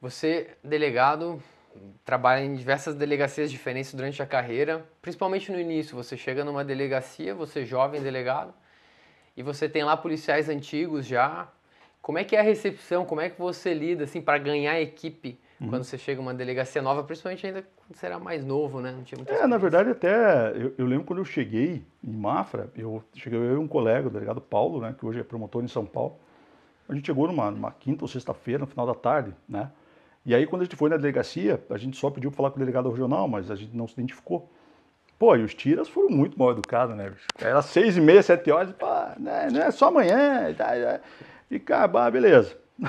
Você, delegado, trabalha em diversas delegacias diferentes durante a carreira, principalmente no início. Você chega numa delegacia, você é jovem delegado, e você tem lá policiais antigos já. Como é que é a recepção? Como é que você lida assim para ganhar equipe uhum. quando você chega numa delegacia nova, principalmente ainda quando você era mais novo, né? Não tinha é, na verdade até eu, eu, lembro quando eu cheguei em Mafra, eu cheguei eu e um colega, o delegado Paulo, né, que hoje é promotor em São Paulo. A gente chegou numa, numa quinta ou sexta-feira, no final da tarde, né? E aí, quando a gente foi na delegacia, a gente só pediu para falar com o delegado regional, mas a gente não se identificou. Pô, e os tiras foram muito mal educados, né? Era seis e meia, sete horas, pá, né, é só amanhã, e acabar, beleza.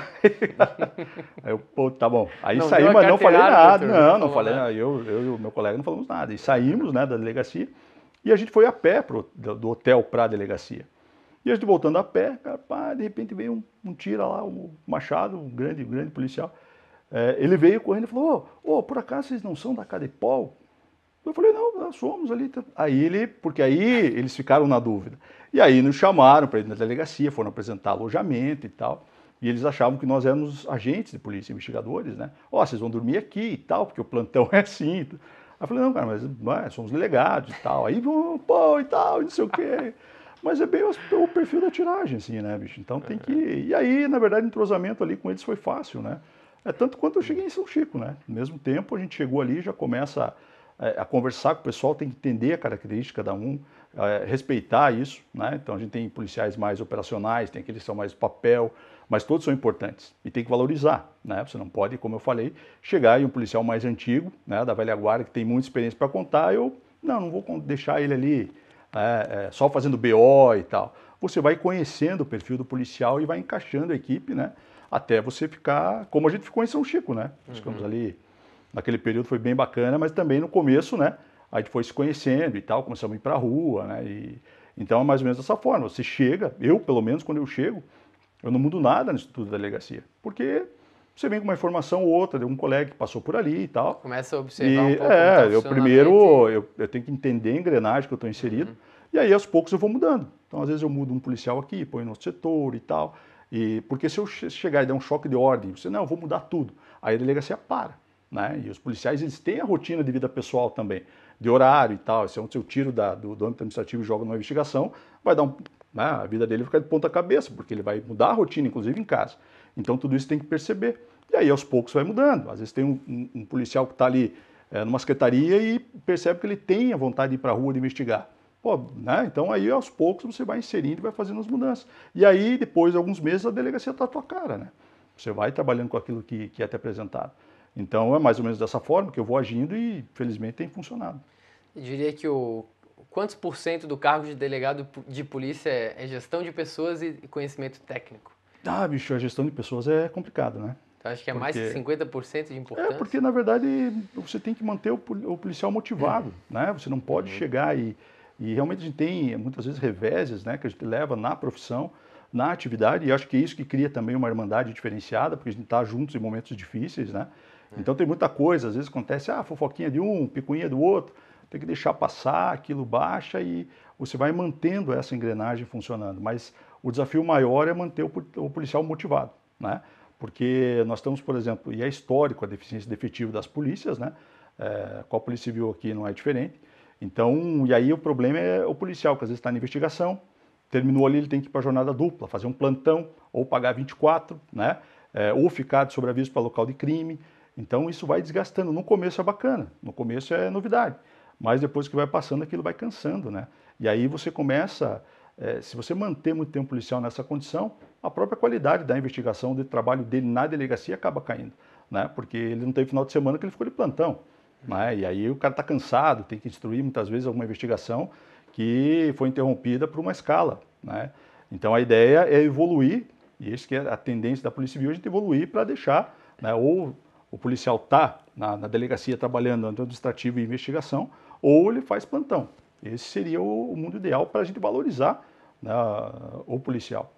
aí eu, pô, tá bom. Aí não saí, mas não falei nada. Não, não, não falei nada. Eu, eu e o meu colega não falamos nada. E saímos, né, da delegacia, e a gente foi a pé pro, do hotel pra delegacia. E a gente voltando a pé, cara, pá, de repente veio um, um tira lá, um machado, um grande, um grande policial. É, ele veio correndo e falou: Ô, oh, oh, por acaso vocês não são da Cadepol? Eu falei: Não, nós somos ali. Tá. Aí ele, porque aí eles ficaram na dúvida. E aí nos chamaram para ir na delegacia, foram apresentar alojamento e tal. E eles achavam que nós éramos agentes de polícia, investigadores, né? Ó, oh, vocês vão dormir aqui e tal, porque o plantão é assim. Aí eu falei: Não, cara, mas é, somos delegados e tal. Aí, pô, e tal, e não sei o quê. Mas é bem o perfil da tiragem, assim, né, bicho? Então tem é. que. E aí, na verdade, o entrosamento ali com eles foi fácil, né? É tanto quanto eu cheguei em São Chico, né? No mesmo tempo, a gente chegou ali, já começa a, é, a conversar com o pessoal, tem que entender a característica da um, a, é, respeitar isso, né? Então a gente tem policiais mais operacionais, tem aqueles que são mais papel, mas todos são importantes e tem que valorizar, né? Você não pode, como eu falei, chegar e um policial mais antigo, né, da velha guarda, que tem muita experiência para contar, eu não, não vou deixar ele ali é, é, só fazendo BO e tal. Você vai conhecendo o perfil do policial e vai encaixando a equipe, né? até você ficar, como a gente ficou em São Chico, né? Uhum. ficamos ali, naquele período foi bem bacana, mas também no começo, né? A gente foi se conhecendo e tal, começamos a ir para a rua, né? E, então é mais ou menos dessa forma. Você chega, eu pelo menos quando eu chego, eu não mudo nada no estudo da delegacia, porque você vem com uma informação ou outra de um colega que passou por ali e tal. Começa a observar e, um pouco. É, eu primeiro eu, eu, tenho que entender a engrenagem que eu estou inserido, uhum. e aí aos poucos eu vou mudando. Então às vezes eu mudo um policial aqui, põe no outro setor e tal. E, porque se eu chegar e der um choque de ordem, você, não, eu vou mudar tudo. Aí a delegacia para, né? E os policiais, eles têm a rotina de vida pessoal também, de horário e tal. Se é um seu tiro da, do, âmbito administrativo e joga numa investigação, vai dar um... Né? A vida dele vai ficar de ponta cabeça, porque ele vai mudar a rotina, inclusive em casa. Então tudo isso tem que perceber. E aí aos poucos vai mudando. Às vezes tem um, um, um policial que está ali é, numa secretaria e percebe que ele tem a vontade de ir para a rua de investigar. Pô, né? Então aí aos poucos você vai inserindo e vai fazendo as mudanças. E aí, depois de alguns meses, a delegacia está à tua cara, né? Você vai trabalhando com aquilo que, que é te apresentado. Então é mais ou menos dessa forma que eu vou agindo e felizmente tem funcionado. Eu diria que o quantos por cento do cargo de delegado de polícia é, é gestão de pessoas e conhecimento técnico? Ah, bicho, a gestão de pessoas é complicado, né? Então, acho que é porque... mais de 50% de é, importância. É, porque na verdade você tem que manter o policial motivado, é. né? Você não pode uhum. chegar e e realmente a gente tem muitas vezes reveses né, que a gente leva na profissão, na atividade, e acho que é isso que cria também uma irmandade diferenciada, porque a gente está juntos em momentos difíceis, né? É. Então tem muita coisa, às vezes acontece, ah, fofoquinha de um, picuinha do outro, tem que deixar passar, aquilo baixa e você vai mantendo essa engrenagem funcionando. Mas o desafio maior é manter o policial motivado, né? Porque nós estamos, por exemplo, e é histórico a deficiência de efetivo das polícias, né? É, a Polícia Civil aqui não é diferente então, e aí o problema é o policial, que às vezes está na investigação, terminou ali, ele tem que ir para a jornada dupla, fazer um plantão, ou pagar 24, né? É, ou ficar de sobreaviso para local de crime. Então, isso vai desgastando. No começo é bacana, no começo é novidade, mas depois que vai passando, aquilo vai cansando, né? E aí você começa, é, se você manter muito tempo policial nessa condição, a própria qualidade da investigação, do trabalho dele na delegacia acaba caindo, né? Porque ele não teve final de semana que ele ficou de plantão. Né? E aí o cara está cansado, tem que instruir muitas vezes alguma investigação que foi interrompida por uma escala. Né? Então a ideia é evoluir, e isso que é a tendência da Polícia Civil, é a gente evoluir para deixar, né, ou o policial está na, na, delegacia trabalhando no administrativo e investigação, ou ele faz plantão. Esse seria o, o mundo ideal para a gente valorizar né, o policial,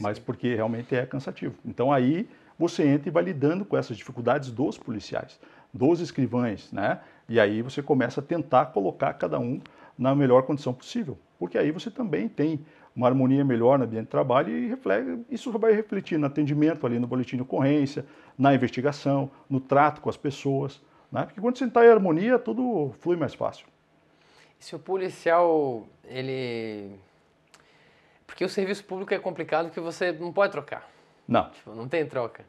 mas porque realmente é cansativo. Então aí você entra e vai lidando com essas dificuldades dos policiais dos escrivães, né? E aí você começa a tentar colocar cada um na melhor condição possível, porque aí você também tem uma harmonia melhor no ambiente de trabalho e reflete, isso vai refletir no atendimento ali no boletim de ocorrência, na investigação, no trato com as pessoas, né? Porque quando você está em harmonia, tudo flui mais fácil. Se o policial, ele... Porque o serviço público é complicado que você não pode trocar. Não. Tipo, não tem troca.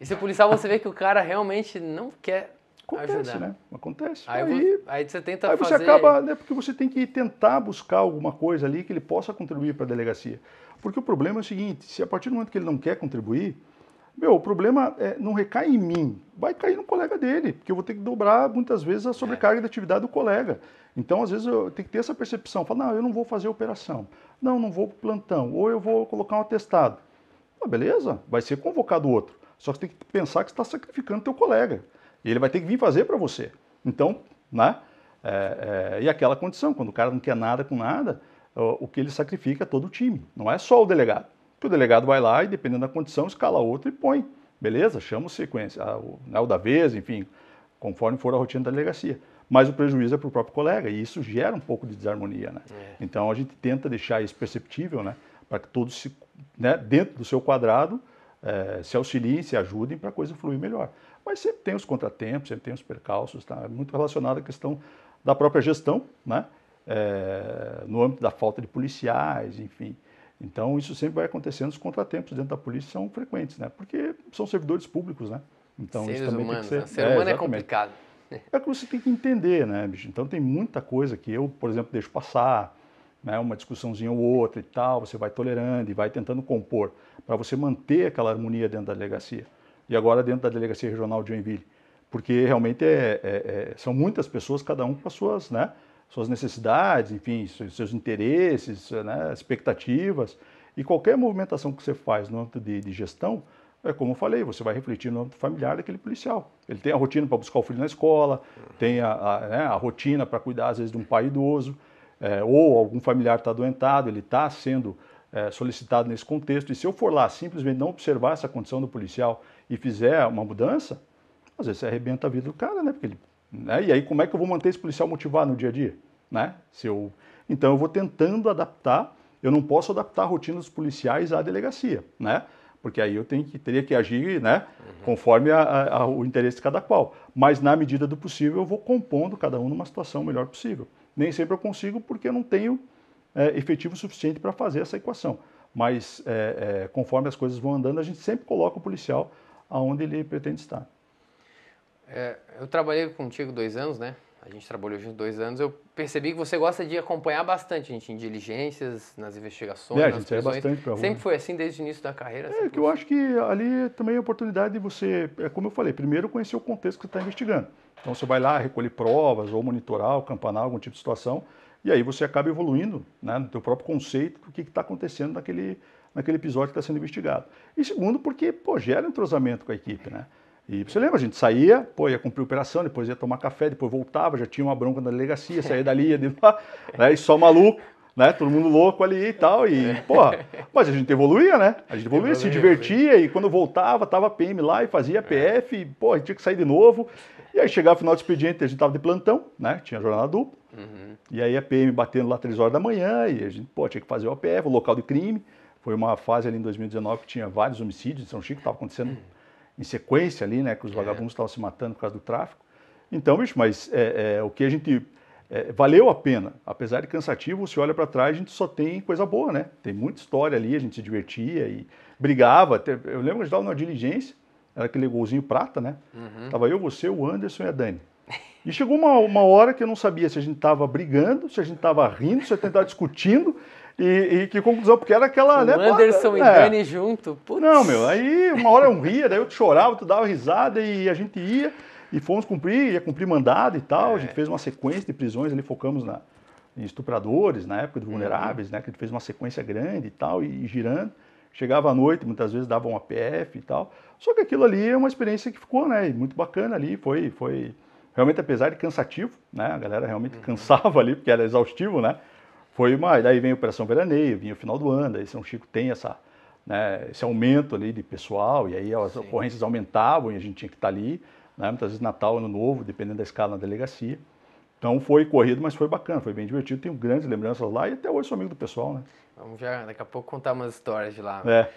Esse policial você vê que o cara realmente não quer Acontece, ajudar. né? Acontece. Aí, aí, aí você tenta aí fazer... Aí você acaba, né? Porque você tem que tentar buscar alguma coisa ali que ele possa contribuir para a delegacia. Porque o problema é o seguinte, se a partir do momento que ele não quer contribuir, meu, o problema é, não recai em mim, vai cair no colega dele, porque eu vou ter que dobrar muitas vezes a sobrecarga é. de atividade do colega. Então, às vezes, eu tenho que ter essa percepção, falar, não, eu não vou fazer operação, não, não vou para o plantão, ou eu vou colocar um atestado. Ah, beleza, vai ser convocado outro. Só que você tem que pensar que você está sacrificando teu colega. E ele vai ter que vir fazer para você. Então, né? É, é, e aquela condição, quando o cara não quer nada com nada, o, o que ele sacrifica é todo o time. Não é só o delegado. Porque o delegado vai lá e, dependendo da condição, escala outro e põe. Beleza? Chama o sequência, a, o, né, o da vez, enfim, conforme for a rotina da delegacia. Mas o prejuízo é para o próprio colega e isso gera um pouco de desarmonia, né? É. Então a gente tenta deixar isso perceptível, né? Para que todos, se, né, dentro do seu quadrado, é, se auxiliem, se ajudem para a coisa fluir melhor. Mas sempre tem os contratempos, sempre tem os percalços, tá? É muito relacionado à questão da própria gestão, né? É, no âmbito da falta de policiais, enfim. Então, isso sempre vai acontecendo. Os contratempos dentro da polícia são frequentes, né? Porque são servidores públicos, né? Então, Seres isso também humanos, tem que ser. Né? Ser humano é, é complicado. É que você tem que entender, né, bicho? Então, tem muita coisa que eu, por exemplo, deixo passar né, uma discussãozinha ou outra e tal, você vai tolerando e vai tentando compor para você manter aquela harmonia dentro da delegacia. E agora dentro da delegacia regional de Joinville, porque realmente é, é, é, são muitas pessoas, cada um com as suas, né, suas necessidades, enfim, seus interesses, né, expectativas. E qualquer movimentação que você faz no âmbito de, de gestão, é como eu falei, você vai refletir no âmbito familiar daquele policial. Ele tem a rotina para buscar o filho na escola, tem a, a, né, a rotina para cuidar, às vezes, de um pai idoso é, ou algum familiar está adoentado ele está sendo é, solicitado nesse contexto, e se eu for lá simplesmente não observar essa condição do policial e fizer uma mudança, às vezes você arrebenta a vida do cara, né? Porque ele, né? E aí como é que eu vou manter esse policial motivado no dia a dia? Né? Se eu... Então eu vou tentando adaptar, eu não posso adaptar a rotina dos policiais à delegacia, né? porque aí eu tenho que, teria que agir né, uhum. conforme a, a, a, o interesse de cada qual. Mas, na medida do possível, eu vou compondo cada um numa situação melhor possível nem sempre eu consigo porque eu não tenho é, efetivo suficiente para fazer essa equação. Mas é, é, conforme as coisas vão andando, a gente sempre coloca o policial aonde ele pretende estar. É, eu trabalhei contigo dois anos, né? A gente trabalhou juntos dois anos. Eu percebi que você gosta de acompanhar bastante, a gente, em diligências, nas investigações. É, a gente nas é bastante pra Sempre foi assim desde o início da carreira. É, que eu acho que ali também é a oportunidade de você, é como eu falei, primeiro conhecer o contexto que você está investigando. Então você vai lá recolher provas ou monitorar ou campanar algum tipo de situação e aí você acaba evoluindo né, no teu próprio conceito do que está acontecendo naquele, naquele episódio que está sendo investigado. E segundo, porque pô, gera entrosamento com a equipe, né? E você lembra, a gente saía, pô, ia cumprir operação, depois ia tomar café, depois voltava, já tinha uma bronca na delegacia, saía dali, ia de lá, né, e só maluco, né? Todo mundo louco ali e tal, e, porra, mas a gente evoluía, né? A gente evoluía, evoluía se divertia, evoluía. e quando voltava, tava PM lá e fazia é. PF, e, pô, tinha que sair de novo. E aí chegava o final do expediente, a gente estava de plantão, né? Tinha jornada dupla. Uhum. E aí a PM batendo lá três horas da manhã, e a gente, pô, tinha que fazer o APF, o local de crime. Foi uma fase ali em 2019 que tinha vários homicídios em São Chico, estava acontecendo uhum. em sequência ali, né? Que os é. vagabundos estavam se matando por causa do tráfico. Então, bicho, mas é, é, o que a gente. É, valeu a pena. Apesar de cansativo, você olha para trás, a gente só tem coisa boa, né? Tem muita história ali, a gente se divertia e brigava. Eu lembro que a gente estava numa diligência era aquele golzinho prata, né? Uhum. Tava eu, você, o Anderson e a Dani. E chegou uma, uma hora que eu não sabia se a gente estava brigando, se a gente estava rindo, se a gente estava discutindo. E, e, que conclusão, porque era aquela. Né, o né, Anderson e é. Dani junto. Putz. Não, meu, aí uma hora eu ria, daí eu chorava, tu dava risada e a gente ia. E fomos cumprir, ia cumprir mandado e tal. É. A gente é. fez uma sequência de prisões ali, focamos na, em estupradores, na época de uhum. vulneráveis, uhum. né? Que a gente fez uma sequência grande e tal, e, e girando. Chegava à noite, muitas vezes dava uma PF e tal. Só que aquilo ali é uma experiência que ficou, né? Muito bacana ali, foi, foi realmente apesar de cansativo, né? A galera realmente uhum. cansava ali porque era exaustivo, né? Foi uma, daí vem a operação veraneio, vinha o final do ano, daí São Chico tem essa, né, esse aumento ali de pessoal e aí as Sim. ocorrências aumentavam e a gente tinha que estar ali, né? Muitas vezes Natal, Ano Novo, dependendo da escala na delegacia. Então foi corrido, mas foi bacana, foi bem divertido. Tenho grandes lembranças lá e até hoje sou amigo do pessoal, né? Vamos já, daqui a pouco, contar umas histórias de lá. É.